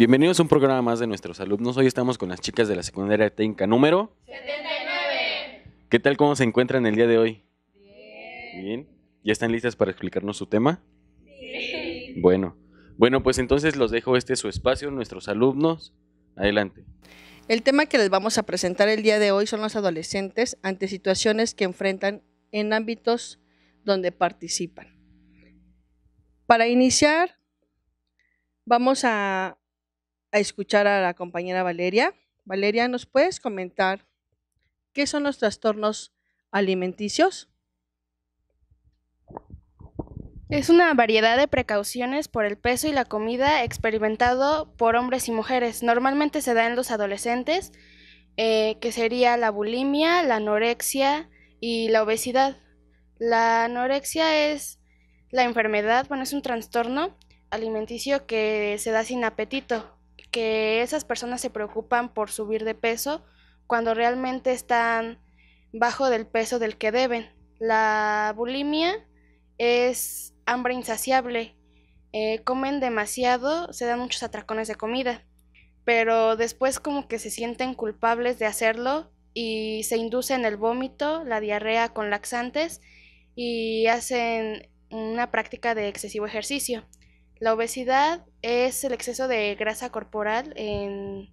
Bienvenidos a un programa más de nuestros alumnos. Hoy estamos con las chicas de la secundaria técnica número 79. ¿Qué tal? ¿Cómo se encuentran el día de hoy? Bien. ¿Ya están listas para explicarnos su tema? Sí. Bueno. Bueno, pues entonces los dejo este su espacio, nuestros alumnos. Adelante. El tema que les vamos a presentar el día de hoy son los adolescentes ante situaciones que enfrentan en ámbitos donde participan. Para iniciar, vamos a a escuchar a la compañera Valeria. Valeria, ¿nos puedes comentar qué son los trastornos alimenticios? Es una variedad de precauciones por el peso y la comida experimentado por hombres y mujeres. Normalmente se da en los adolescentes, eh, que sería la bulimia, la anorexia y la obesidad. La anorexia es la enfermedad, bueno, es un trastorno alimenticio que se da sin apetito, que esas personas se preocupan por subir de peso cuando realmente están bajo del peso del que deben. La bulimia es hambre insaciable. Eh, comen demasiado, se dan muchos atracones de comida, pero después como que se sienten culpables de hacerlo y se inducen el vómito, la diarrea con laxantes y hacen una práctica de excesivo ejercicio. La obesidad es el exceso de grasa corporal en,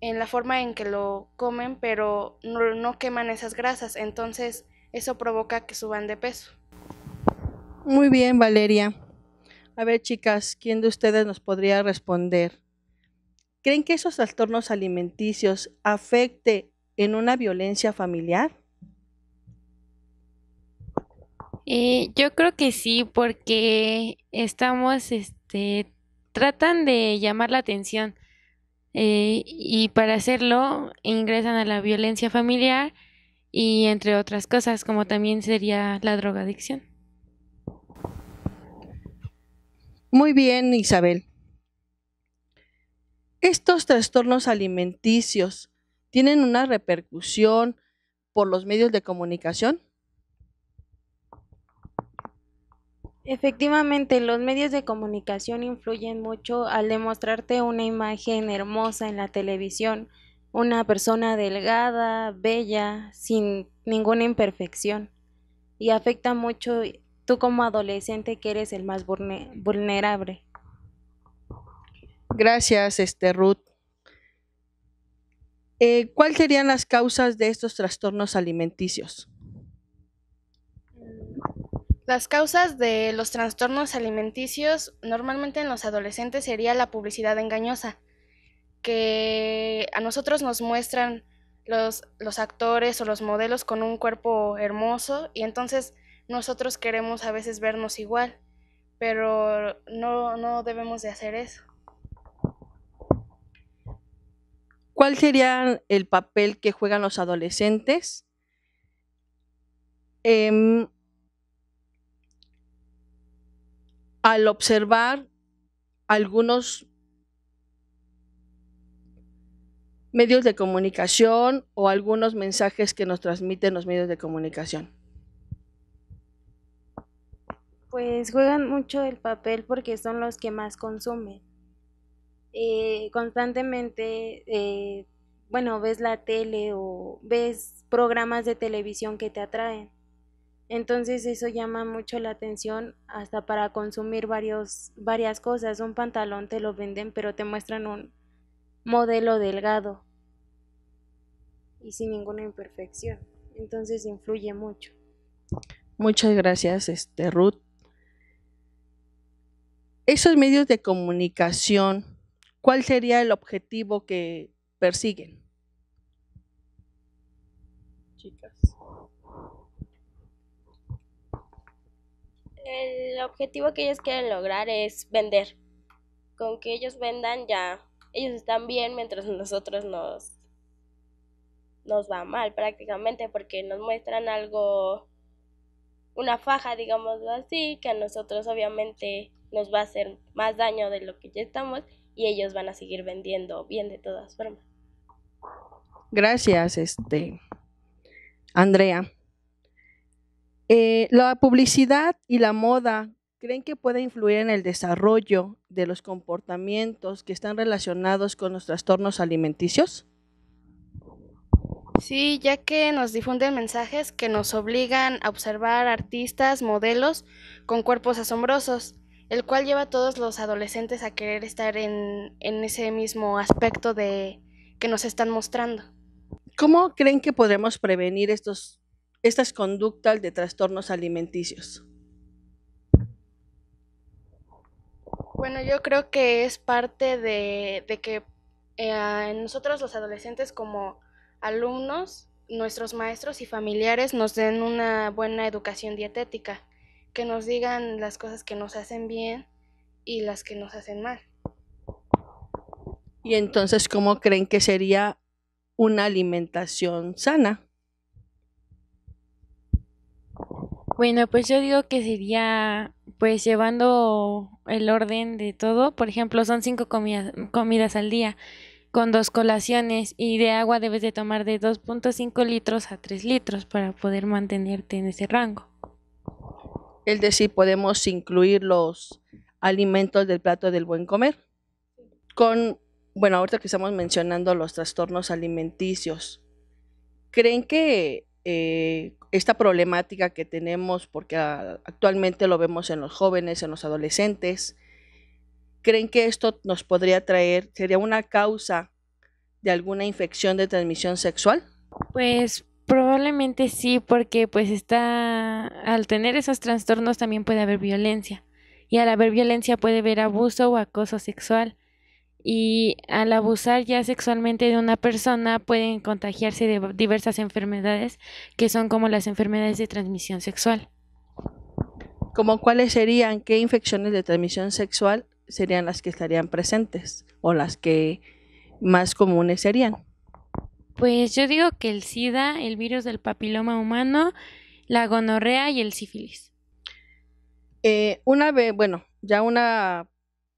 la forma en que lo comen, pero no, queman esas grasas, entonces eso provoca que suban de peso. Muy bien, Valeria. A ver, chicas, ¿quién de ustedes nos podría responder? ¿Creen que esos trastornos alimenticios afecte en una violencia familiar? Eh, yo creo que sí, porque estamos este, tratan de llamar la atención eh, y para hacerlo ingresan a la violencia familiar y entre otras cosas, como también sería la drogadicción. Muy bien, Isabel. Estos trastornos alimenticios tienen una repercusión por los medios de comunicación? Efectivamente, los medios de comunicación influyen mucho al demostrarte una imagen hermosa en la televisión, una persona delgada, bella, sin ninguna imperfección. Y afecta mucho tú como adolescente que eres el más vulnerable. Gracias, este Ruth. Eh, ¿Cuáles serían las causas de estos trastornos alimenticios? Las causas de los trastornos alimenticios normalmente en los adolescentes sería la publicidad engañosa, que a nosotros nos muestran los, los, actores o los modelos con un cuerpo hermoso y entonces nosotros queremos a veces vernos igual, pero no, debemos de hacer eso. ¿Cuál sería el papel que juegan los adolescentes? Em, al observar algunos medios de comunicación o algunos mensajes que nos transmiten los medios de comunicación? Pues juegan mucho el papel porque son los que más consumen. Eh, constantemente, eh, bueno, ves la tele o ves programas de televisión que te atraen. Entonces eso llama mucho la atención hasta para consumir varias cosas. Un pantalón te lo venden, pero te muestran un modelo delgado y sin ninguna imperfección. Entonces influye mucho. Muchas gracias, este Ruth. Esos medios de comunicación, ¿cuál sería el objetivo que persiguen? Chicas. el objetivo que ellos quieren lograr es vender. Con que ellos vendan ya, ellos están bien mientras nosotros nos, nos va mal prácticamente porque nos muestran algo, una faja, digámoslo así, que a nosotros obviamente nos va a hacer más daño de lo que ya estamos y ellos van a seguir vendiendo bien de todas formas. Gracias, este Andrea. Eh, la publicidad y la moda, ¿creen que puede influir en el desarrollo de los comportamientos que están relacionados con los trastornos alimenticios? Sí, ya que nos difunden mensajes que nos obligan a observar artistas, modelos con cuerpos asombrosos, el cual lleva a todos los adolescentes a querer estar en, ese mismo aspecto de que nos están mostrando. ¿Cómo creen que podremos prevenir estos estas conductas de trastornos alimenticios? Bueno, yo creo que es parte de, que eh, nosotros los adolescentes como alumnos, nuestros maestros y familiares nos den una buena educación dietética, que nos digan las cosas que nos hacen bien y las que nos hacen mal. Y entonces, ¿cómo creen que sería una alimentación sana? Bueno, pues yo digo que sería, pues llevando el orden de todo, por ejemplo, son cinco comidas, al día, con dos colaciones y de agua debes de tomar de 2.5 litros a 3 litros para poder mantenerte en ese rango. Es decir, podemos incluir los alimentos del plato del buen comer. Con, bueno, ahorita que estamos mencionando los trastornos alimenticios, ¿creen que eh, esta problemática que tenemos, porque actualmente lo vemos en los jóvenes, en los adolescentes, ¿creen que esto nos podría traer, sería una causa de alguna infección de transmisión sexual? Pues probablemente sí, porque pues está, al tener esos trastornos también puede haber violencia. Y al haber violencia puede haber abuso o acoso sexual y al abusar ya sexualmente de una persona pueden contagiarse de diversas enfermedades que son como las enfermedades de transmisión sexual. ¿Cómo cuáles serían? ¿Qué infecciones de transmisión sexual serían las que estarían presentes o las que más comunes serían? Pues yo digo que el SIDA, el virus del papiloma humano, la gonorrea y el sífilis. Eh, una vez, bueno, ya una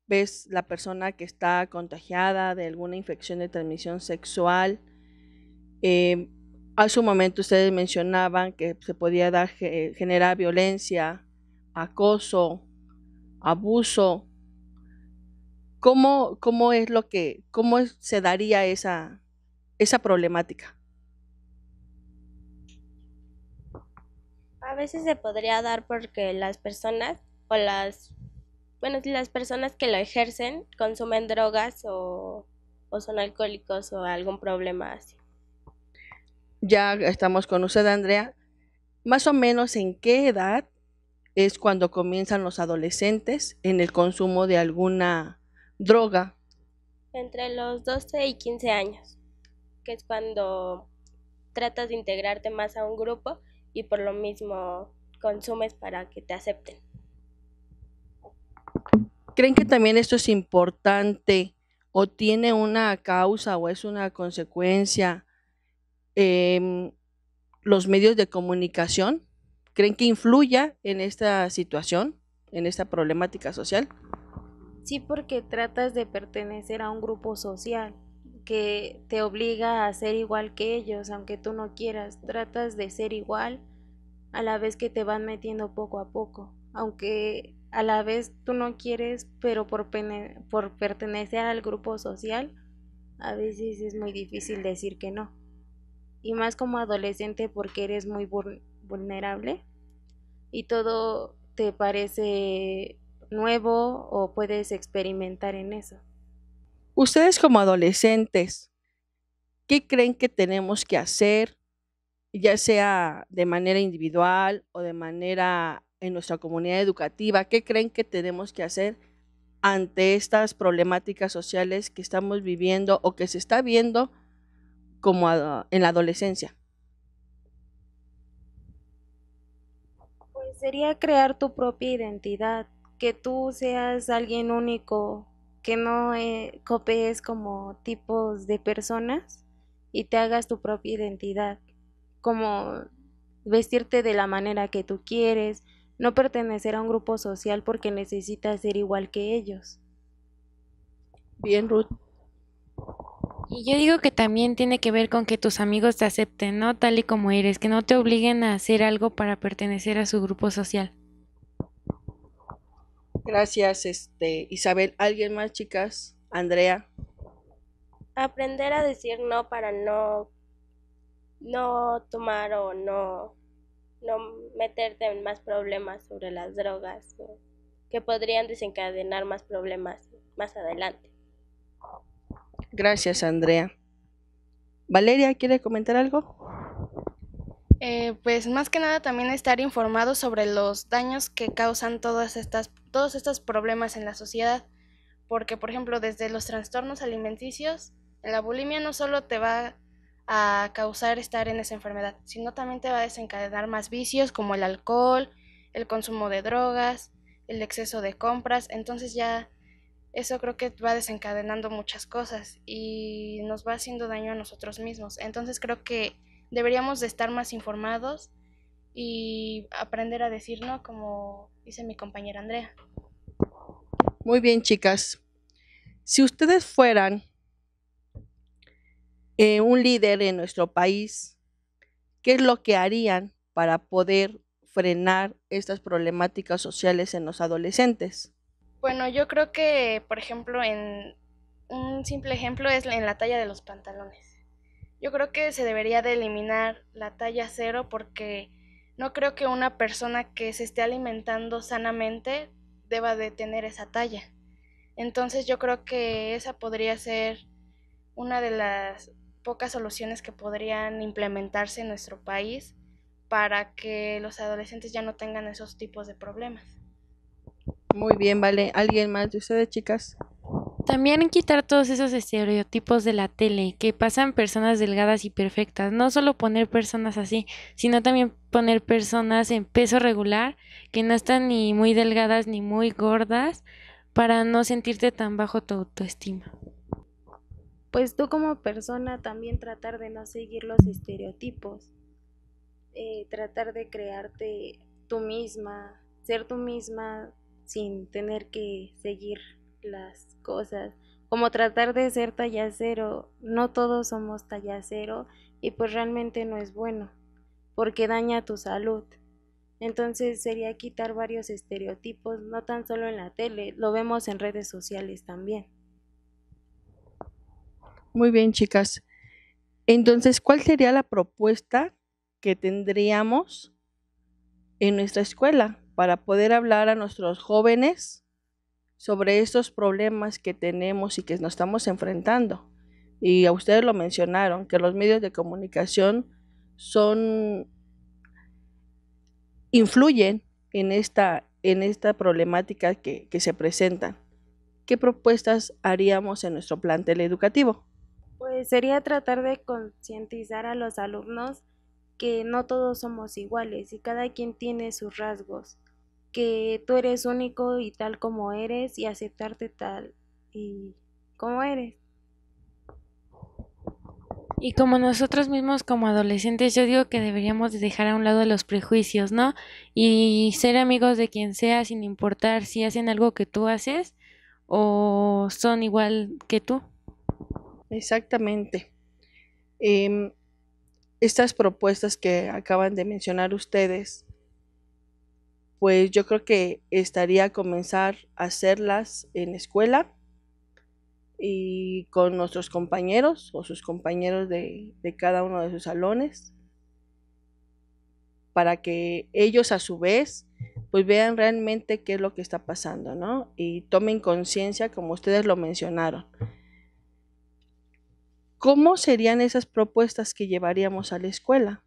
ves la persona que está contagiada de alguna infección de transmisión sexual. Eh, a su momento ustedes mencionaban que se podía dar, generar violencia, acoso, abuso. ¿Cómo, cómo es lo que, cómo se daría esa, esa problemática? A veces se podría dar porque las personas o las bueno, si las personas que lo ejercen consumen drogas o, o son alcohólicos o algún problema así. Ya estamos con usted, Andrea. Más o menos en qué edad es cuando comienzan los adolescentes en el consumo de alguna droga. Entre los 12 y 15 años, que es cuando tratas de integrarte más a un grupo y por lo mismo consumes para que te acepten. ¿Creen que también esto es importante o tiene una causa o es una consecuencia em, los medios de comunicación? ¿Creen que influya en esta situación, en esta problemática social? Sí, porque tratas de pertenecer a un grupo social que te obliga a ser igual que ellos, aunque tú no quieras. Tratas de ser igual a la vez que te van metiendo poco a poco, aunque a la vez tú no quieres, pero por, por pertenecer al grupo social, a veces es muy difícil decir que no. Y más como adolescente porque eres muy vulnerable y todo te parece nuevo o puedes experimentar en eso. Ustedes como adolescentes, ¿qué creen que tenemos que hacer, ya sea de manera individual o de manera en nuestra comunidad educativa? ¿Qué creen que tenemos que hacer ante estas problemáticas sociales que estamos viviendo o que se está viendo como en la adolescencia? Pues sería crear tu propia identidad, que tú seas alguien único, que no copes eh, copies como tipos de personas y te hagas tu propia identidad, como vestirte de la manera que tú quieres, no pertenecer a un grupo social porque necesita ser igual que ellos. Bien, Ruth. Y yo digo que también tiene que ver con que tus amigos te acepten, ¿no? Tal y como eres, que no te obliguen a hacer algo para pertenecer a su grupo social. Gracias, este, Isabel. ¿Alguien más, chicas? Andrea. Aprender a decir no para no, no tomar o no no meterte en más problemas sobre las drogas que podrían desencadenar más problemas más adelante. Gracias, Andrea. Valeria, ¿quiere comentar algo? Eh, pues más que nada también estar informado sobre los daños que causan todas estas, todos estos problemas en la sociedad, porque por ejemplo desde los trastornos alimenticios, la bulimia no solo te va a causar estar en esa enfermedad, sino también te va a desencadenar más vicios como el alcohol, el consumo de drogas, el exceso de compras, entonces ya eso creo que va desencadenando muchas cosas y nos va haciendo daño a nosotros mismos. Entonces creo que deberíamos de estar más informados y aprender a decir no, como dice mi compañera Andrea. Muy bien, chicas. Si ustedes fueran eh, un líder en nuestro país, ¿qué es lo que harían para poder frenar estas problemáticas sociales en los adolescentes? Bueno, yo creo que, por ejemplo, en un simple ejemplo es en la talla de los pantalones. Yo creo que se debería de eliminar la talla cero porque no creo que una persona que se esté alimentando sanamente deba de tener esa talla. Entonces yo creo que esa podría ser una de las pocas soluciones que podrían implementarse en nuestro país para que los adolescentes ya no tengan esos tipos de problemas. Muy bien, vale. ¿Alguien más de ustedes, chicas? También quitar todos esos estereotipos de la tele, que pasan personas delgadas y perfectas. No solo poner personas así, sino también poner personas en peso regular, que no están ni muy delgadas ni muy gordas, para no sentirte tan bajo tu autoestima pues tú como persona también tratar de no seguir los estereotipos, eh, tratar de crearte tú misma, ser tú misma sin tener que seguir las cosas, como tratar de ser talla no todos somos talla y pues realmente no es bueno, porque daña tu salud. Entonces sería quitar varios estereotipos, no tan solo en la tele, lo vemos en redes sociales también. Muy bien, chicas. Entonces, ¿cuál sería la propuesta que tendríamos en nuestra escuela para poder hablar a nuestros jóvenes sobre estos problemas que tenemos y que nos estamos enfrentando? Y a ustedes lo mencionaron, que los medios de comunicación son influyen en esta, en esta problemática que, que se presentan. ¿Qué propuestas haríamos en nuestro plantel educativo? Pues sería tratar de concientizar a los alumnos que no todos somos iguales y cada quien tiene sus rasgos, que tú eres único y tal como eres y aceptarte tal y como eres. Y como nosotros mismos como adolescentes, yo digo que deberíamos dejar a un lado los prejuicios, ¿no? Y ser amigos de quien sea sin importar si hacen algo que tú haces o son igual que tú. Exactamente. Em, estas propuestas que acaban de mencionar ustedes, pues yo creo que estaría comenzar a hacerlas en escuela y con nuestros compañeros o sus compañeros de, de cada uno de sus salones para que ellos a su vez pues vean realmente qué es lo que está pasando, ¿no? Y tomen conciencia como ustedes lo mencionaron. ¿Cómo serían esas propuestas que llevaríamos a la escuela?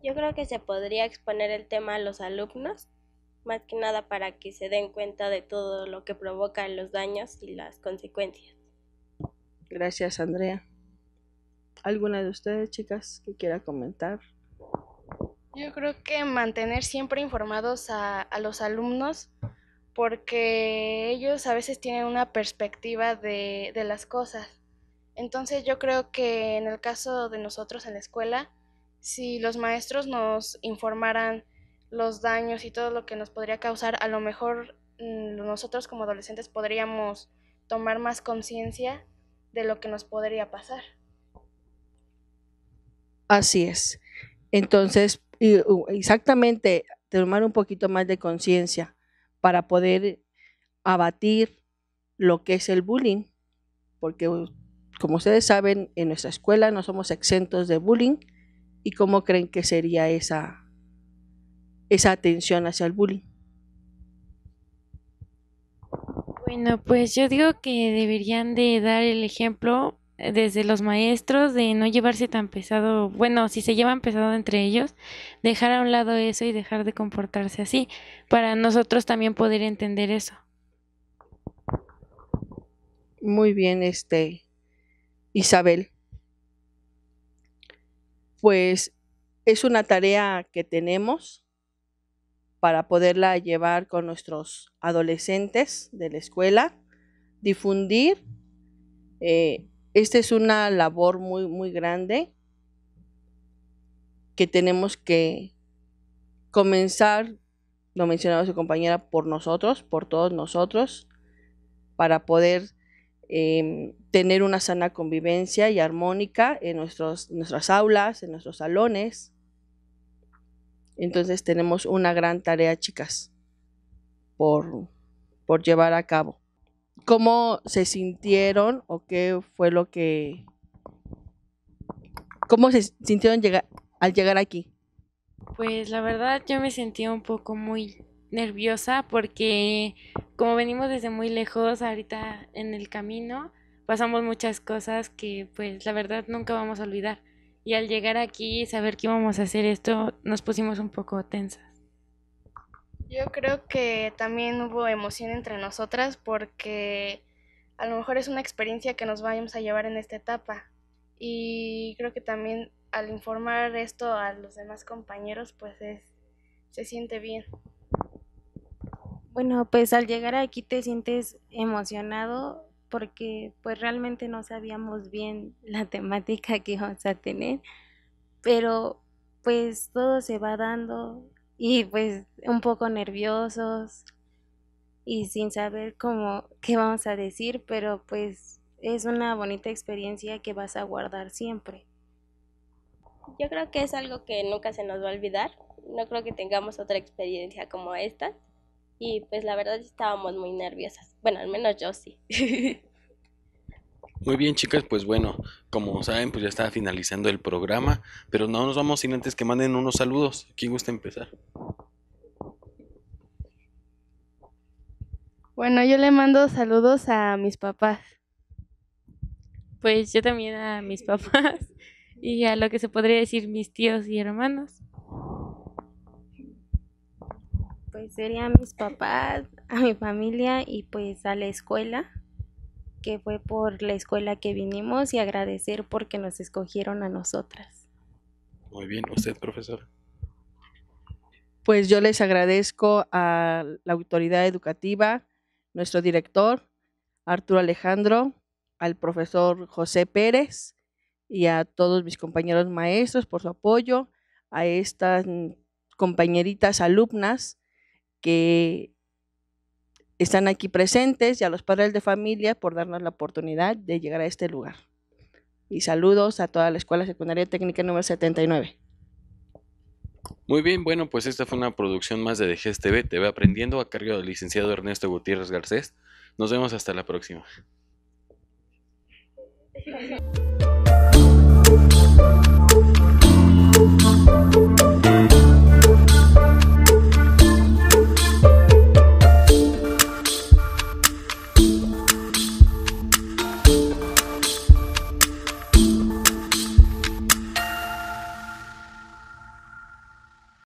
Yo creo que se podría exponer el tema a los alumnos, más que nada para que se den cuenta de todo lo que provocan los daños y las consecuencias. Gracias, Andrea. ¿Alguna de ustedes, chicas, que quiera comentar? Yo creo que mantener siempre informados a, a los alumnos porque ellos a veces tienen una perspectiva de, las cosas. Entonces yo creo que en el caso de nosotros en la escuela, si los maestros nos informaran los daños y todo lo que nos podría causar, a lo mejor mm, nosotros como adolescentes podríamos tomar más conciencia de lo que nos podría pasar. Así es. Entonces, exactamente, tomar un poquito más de conciencia para poder abatir lo que es el bullying, porque como ustedes saben, en nuestra escuela no somos exentos de bullying y cómo creen que sería esa, esa atención hacia el bullying. Bueno, pues yo digo que deberían de dar el ejemplo desde los maestros de no llevarse tan pesado, bueno, si se llevan pesado entre ellos, dejar a un lado eso y dejar de comportarse así, para nosotros también poder entender eso. Muy bien, este Isabel. Pues es una tarea que tenemos para poderla llevar con nuestros adolescentes de la escuela, difundir eh, esta es una labor muy, muy grande que tenemos que comenzar, lo mencionaba su compañera, por nosotros, por todos nosotros, para poder em, tener una sana convivencia y armónica en nuestras aulas, en nuestros salones. Entonces tenemos una gran tarea, chicas, por llevar a cabo cómo se sintieron o qué fue lo que... ¿Cómo se sintieron al llegar aquí? Pues la verdad yo me sentí un poco muy nerviosa porque como venimos desde muy lejos ahorita en el camino, pasamos muchas cosas que pues la verdad nunca vamos a olvidar. Y al llegar aquí y saber que íbamos a hacer esto, nos pusimos un poco tensas. Yo creo que también hubo emoción entre nosotras porque a lo mejor es una experiencia que nos vayamos a llevar en esta etapa. Y creo que también al informar esto a los demás compañeros, pues se siente bien. Bueno, pues al llegar aquí te sientes emocionado porque pues realmente no sabíamos bien la temática que íbamos a tener, pero pues todo se va dando, y pues un poco nerviosos y sin saber cómo qué vamos a decir, pero pues es una bonita experiencia que vas a guardar siempre. Yo creo que es algo que nunca se nos va a olvidar. No creo que tengamos otra experiencia como esta. Y pues la verdad estábamos muy nerviosas. Bueno, al menos yo sí. Muy bien, chicas, pues bueno, como saben, pues ya está finalizando el programa, pero no nos vamos sin antes que manden unos saludos. ¿Quién gusta empezar? Bueno, yo le mando saludos a mis papás. Pues yo también a mis papás y a lo que se podría decir mis tíos y hermanos. Pues a mis papás, a mi familia y pues a la escuela que fue por la escuela que vinimos y agradecer porque nos escogieron a nosotras. Muy bien, usted, profesor. Pues yo les agradezco a la autoridad educativa, nuestro director, Arturo Alejandro, al profesor José Pérez y a todos mis compañeros maestros por su apoyo, a estas compañeritas alumnas que están aquí presentes y a los padres de familia por darnos la oportunidad de llegar a este lugar. Y saludos a toda la Escuela Secundaria Técnica número 79. Muy bien, bueno, pues esta fue una producción más de Dejes TV, TV Aprendiendo, a cargo del licenciado Ernesto Gutiérrez Garcés. Nos vemos hasta la próxima.